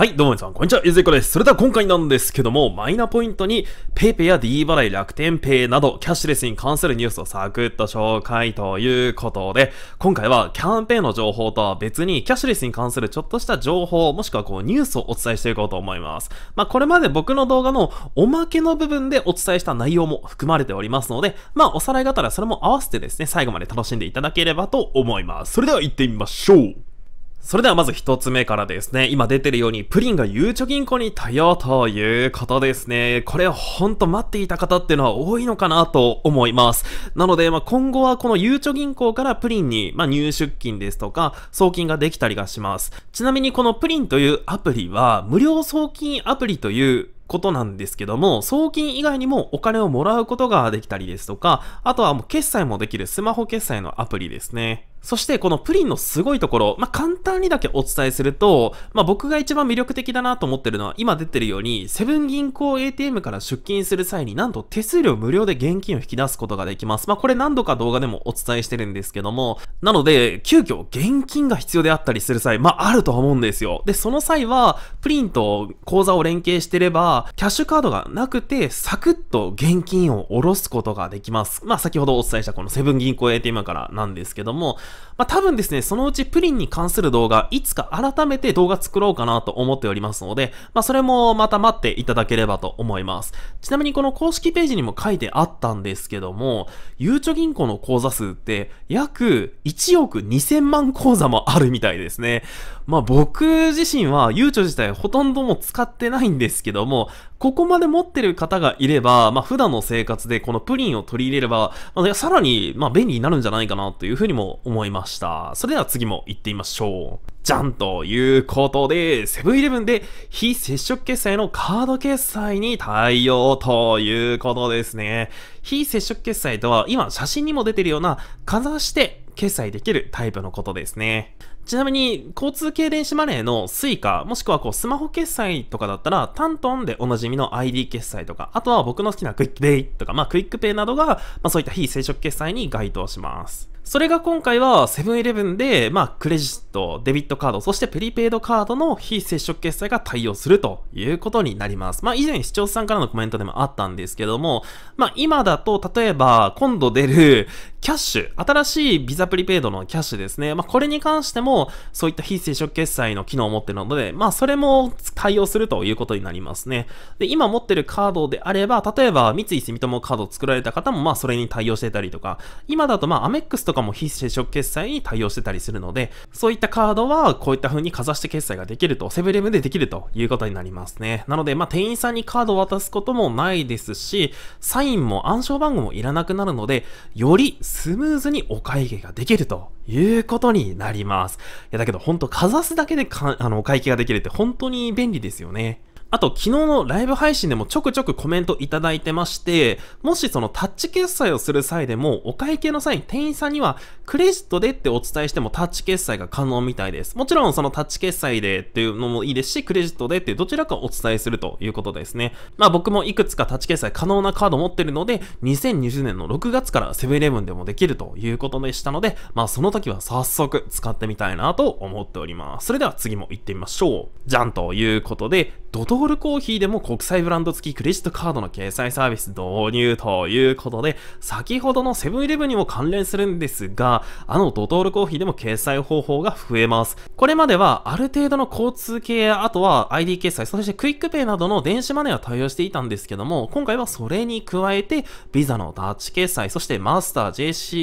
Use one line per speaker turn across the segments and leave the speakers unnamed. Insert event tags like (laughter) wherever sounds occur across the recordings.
はい、どうも皆さん、こんにちは、ゆずいこです。それでは今回なんですけども、マイナポイントに PayPay や D 払い、楽天 Pay など、キャッシュレスに関するニュースをサクッと紹介ということで、今回はキャンペーンの情報とは別に、キャッシュレスに関するちょっとした情報、もしくはこうニュースをお伝えしていこうと思います。まあ、これまで僕の動画のおまけの部分でお伝えした内容も含まれておりますので、まあ、おさらいがたらそれも合わせてですね、最後まで楽しんでいただければと思います。それでは行ってみましょうそれではまず一つ目からですね、今出てるようにプリンがゆうちょ銀行に対応ということですね。これほんと待っていた方っていうのは多いのかなと思います。なので、まあ、今後はこのゆうちょ銀行からプリンに、まあ、入出金ですとか送金ができたりがします。ちなみにこのプリンというアプリは無料送金アプリということなんですけども、送金以外にもお金をもらうことができたりですとか、あとはもう決済もできるスマホ決済のアプリですね。そしてこのプリンのすごいところ、まあ、簡単にだけお伝えすると、まあ、僕が一番魅力的だなと思ってるのは今出てるようにセブン銀行 ATM から出金する際になんと手数料無料で現金を引き出すことができます。まあ、これ何度か動画でもお伝えしてるんですけども、なので急遽現金が必要であったりする際、まあ、あると思うんですよ。で、その際はプリンと口座を連携してればキャッシュカードがなくてサクッと現金を下ろすことができます。まあ、先ほどお伝えしたこのセブン銀行 ATM からなんですけども、まあ、多分ですね、そのうちプリンに関する動画、いつか改めて動画作ろうかなと思っておりますので、まあ、それもまた待っていただければと思います。ちなみにこの公式ページにも書いてあったんですけども、ゆうちょ銀行の口座数って約1億2000万口座もあるみたいですね。まあ、僕自身はゆうちょ自体ほとんども使ってないんですけども、ここまで持ってる方がいれば、まあ、普段の生活でこのプリンを取り入れれば、まあ、さらに、ま便利になるんじゃないかなというふうにも思います。思いました。それでは次も行ってみましょう。じゃんということで、セブンイレブンで非接触決済のカード決済に対応ということですね。非接触決済とは今写真にも出てるようなかざして決済できるタイプのことですね。ちなみに、交通系電子マネーの Suica、もしくはこうスマホ決済とかだったら、タントンでおなじみの ID 決済とか、あとは僕の好きなクイックペイとか、まあクイックペイなどが、まあそういった非接触決済に該当します。それが今回はセブンイレブンで、まあ、クレジット、デビットカード、そしてプリペイドカードの非接触決済が対応するということになります。まあ、以前視聴者さんからのコメントでもあったんですけども、まあ、今だと、例えば、今度出る、キャッシュ、新しいビザプリペイドのキャッシュですね。まあ、これに関しても、そういった非接触決済の機能を持っているので、まあ、それも対応するということになりますね。で、今持ってるカードであれば、例えば、三井住友カードを作られた方も、まあ、それに対応してたりとか、今だと、まあ、アメックスとかも非接触決済に対応してたりするので、そういったカードは、こういった風にかざして決済ができると、セブレムでできるということになりますね。なので、まあ、店員さんにカードを渡すこともないですし、サインも暗証番号もいらなくなるので、よりスムーズにお会計ができるということになります。いや、だけど本当かざすだけでかあのお会計ができるって本当に便利ですよね。あと昨日のライブ配信でもちょくちょくコメントいただいてまして、もしそのタッチ決済をする際でも、お会計の際に店員さんにはクレジットでってお伝えしてもタッチ決済が可能みたいです。もちろんそのタッチ決済でっていうのもいいですし、クレジットでってどちらかお伝えするということですね。まあ僕もいくつかタッチ決済可能なカード持ってるので、2020年の6月からセブンイレブンでもできるということでしたので、まあその時は早速使ってみたいなと思っております。それでは次も行ってみましょう。じゃんということで、ドドホールコーヒーでも国際ブランド付きクレジットカードの決済サービス導入ということで、先ほどのセブンイレブンにも関連するんですが、あのドトールコーヒーでも決済方法が増えます。これまではある程度の交通系や、あとは ID 決済、そしてクイックペイなどの電子マネーは対応していたんですけども、今回はそれに加えて、ビザのダッチ決済、そしてマスター、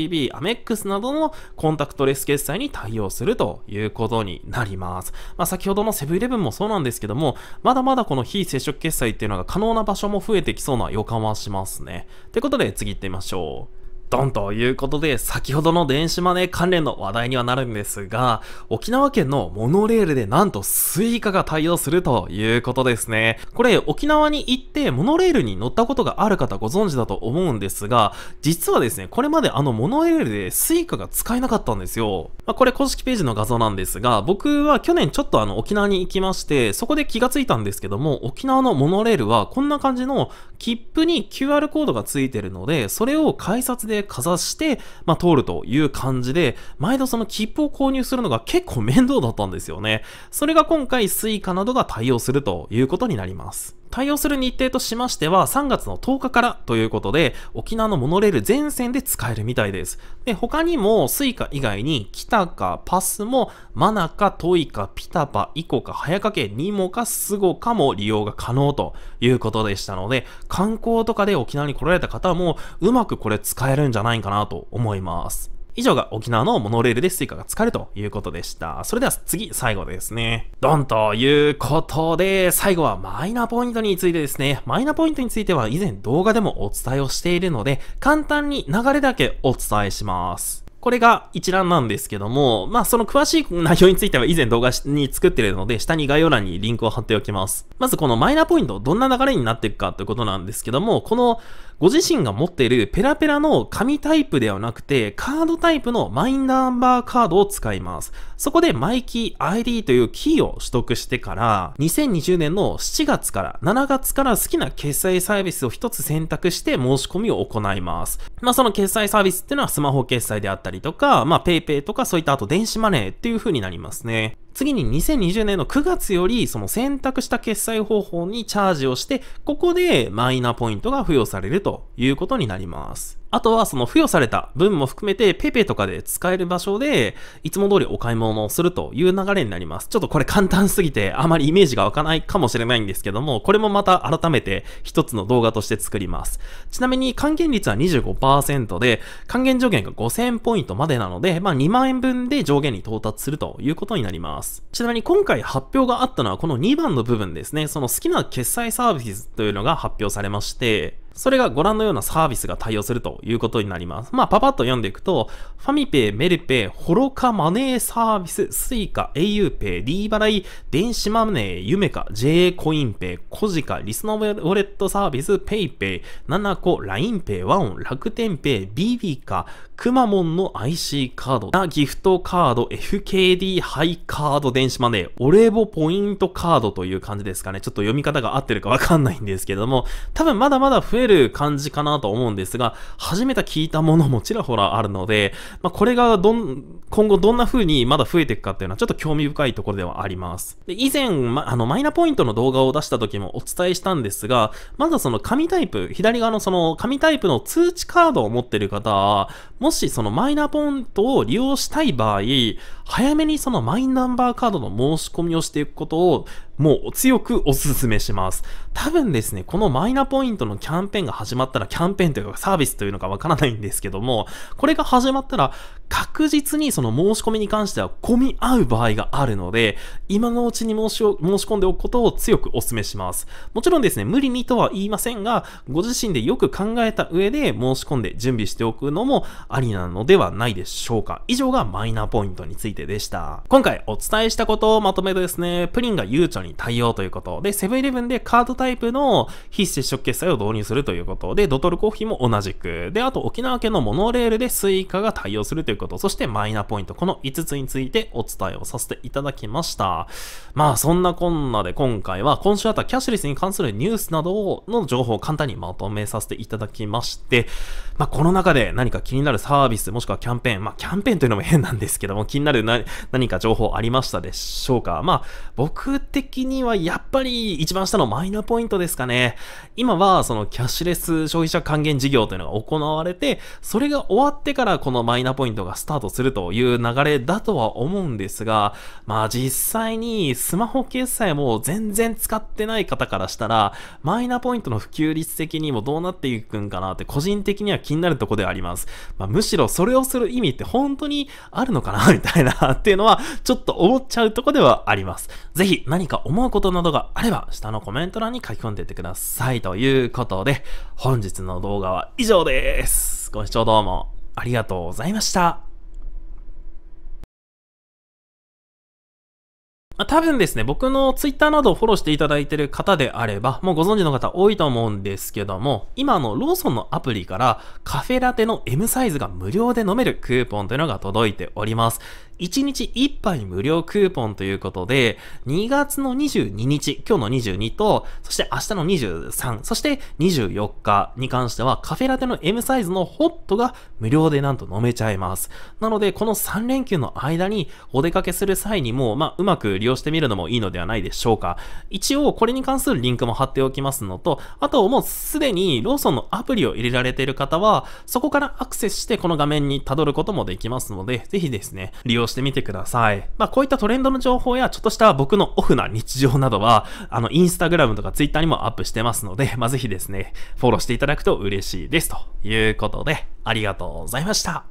JCB、アメックスなどのコンタクトレス決済に対応するということになります。まあ、先ほどのセブンイレブンもそうなんですけども、まだまだこの非接触決済っていうのが可能な場所も増えてきそうな予感はしますね。ということで次行ってみましょう。ドンということで、先ほどの電子マネー関連の話題にはなるんですが、沖縄県のモノレールでなんとスイカが対応するということですね。これ、沖縄に行ってモノレールに乗ったことがある方ご存知だと思うんですが、実はですね、これまであのモノレールでスイカが使えなかったんですよ。まあ、これ公式ページの画像なんですが、僕は去年ちょっとあの沖縄に行きまして、そこで気がついたんですけども、沖縄のモノレールはこんな感じの切符に QR コードがついてるので、それを改札ででかざして、まあ、通るという感じで、毎度その切符を購入するのが結構面倒だったんですよね。それが今回 Suica などが対応するということになります。対応する日程としましては、3月の10日からということで、沖縄のモノレール全線で使えるみたいです。で、他にも、スイカ以外に、キタカ、パスも、マナカ、トイカ、ピタパ、イコカ、早掛け、ニモカ、スゴカも利用が可能ということでしたので、観光とかで沖縄に来られた方も、うまくこれ使えるんじゃないかなと思います。以上が沖縄のモノレールでスイカが使えるということでした。それでは次、最後ですね。ドンということで、最後はマイナポイントについてですね。マイナポイントについては以前動画でもお伝えをしているので、簡単に流れだけお伝えします。これが一覧なんですけども、まあその詳しい内容については以前動画に作ってるので、下に概要欄にリンクを貼っておきます。まずこのマイナポイント、どんな流れになっていくかということなんですけども、このご自身が持っているペラペラの紙タイプではなくて、カードタイプのマイナンバーカードを使います。そこでマイキー ID というキーを取得してから、2020年の7月から7月から好きな決済サービスを一つ選択して申し込みを行います。まあその決済サービスっていうのはスマホ決済であったりとか、まあ PayPay とかそういったあと電子マネーっていう風になりますね。次に2020年の9月より、その選択した決済方法にチャージをして、ここでマイナポイントが付与されるということになります。あとはその付与された分も含めて PayPay とかで使える場所でいつも通りお買い物をするという流れになります。ちょっとこれ簡単すぎてあまりイメージが湧かないかもしれないんですけども、これもまた改めて一つの動画として作ります。ちなみに還元率は25%で還元上限が5000ポイントまでなので、まあ2万円分で上限に到達するということになります。ちなみに今回発表があったのはこの2番の部分ですね。その好きな決済サービスというのが発表されまして、それがご覧のようなサービスが対応するということになります。まあ、パパッと読んでいくと、ファミペイ、メルペイ、ホロカマネーサービス、スイカ、au ペイ、d 払い、電子マネー、ユメカ、j コインペイ、コジカ、リスノウォレットサービス、ペイペイ、ナナコ、ラインペイ、ワオン、楽天ペイ、ビビカ、クマモンの IC カード、なギフトカード、FKD ハイカード、電子マネー、オレボポイントカードという感じですかね。ちょっと読み方が合ってるかわかんないんですけども、多分まだまだ増えるる感じかなと思うんですが、初めて聞いたものもちらほらあるので、まあ、これがどん、今後どんな風にまだ増えていくかっていうのはちょっと興味深いところではあります。で、以前、ま、あの、マイナポイントの動画を出した時もお伝えしたんですが、まだその紙タイプ、左側のその紙タイプの通知カードを持ってる方は、もしそのマイナポイントを利用したい場合、早めにそのマイナンバーカードの申し込みをしていくことをもう強くおすすめします。多分ですね、このマイナポイントのキャンペーンが始まったら、キャンペーンというかサービスというのかわからないんですけども、これが始まったら確実にその申し込みに関しては混み合う場合があるので、今のうちに申し申し込んでおくことを強くお勧めします。もちろんですね、無理にとは言いませんが、ご自身でよく考えた上で申し込んで準備しておくのもありなのではないでしょうか。以上がマイナーポイントについてでした。今回お伝えしたことをまとめるとですね、プリンがゆうちょに対応ということ、で、セブンイレブンでカードタイプの非接触決済を導入するということ、で、ドトルコーヒーも同じく、で、あと沖縄県のモノレールでスイカが対応するといういうこと、そしてマイナポイント、この5つについてお伝えをさせていただきました。まあそんなこんなで今回は今週あったキャッシュレスに関するニュースなどの情報を簡単にまとめさせていただきまして、まあこの中で何か気になるサービスもしくはキャンペーン、まあキャンペーンというのも変なんですけども気になる何か情報ありましたでしょうかまあ僕的にはやっぱり一番下のマイナポイントですかね。今はそのキャッシュレス消費者還元事業というのが行われて、それが終わってからこのマイナポイントががスタートするという流れだとは思うんですが、まあ実際にスマホ決済も全然使ってない方からしたら、マイナポイントの普及率的にもどうなっていくんかなって個人的には気になるとこであります。まあ、むしろそれをする意味って本当にあるのかな (laughs) みたいなっていうのはちょっと思っちゃうとこではあります。ぜひ何か思うことなどがあれば、下のコメント欄に書き込んでいってください。ということで、本日の動画は以上です。ご視聴どうもありがとうございました。多分ですね、僕のツイッターなどをフォローしていただいている方であれば、もうご存知の方多いと思うんですけども、今のローソンのアプリからカフェラテの M サイズが無料で飲めるクーポンというのが届いております。1日1杯無料クーポンということで、2月の22日、今日の22と、そして明日の23、そして24日に関しては、カフェラテの M サイズのホットが無料でなんと飲めちゃいます。なので、この3連休の間にお出かけする際にも、まあ、うまく利用してみるのもいいのではないでしょうか。一応、これに関するリンクも貼っておきますのと、あともうすでにローソンのアプリを入れられている方は、そこからアクセスしてこの画面に辿ることもできますので、ぜひですね、利用してみてください。まあ、こういったトレンドの情報や、ちょっとした僕のオフな日常などは、あの、インスタグラムとかツイッターにもアップしてますので、まあ、ぜひですね、フォローしていただくと嬉しいです。ということで、ありがとうございました。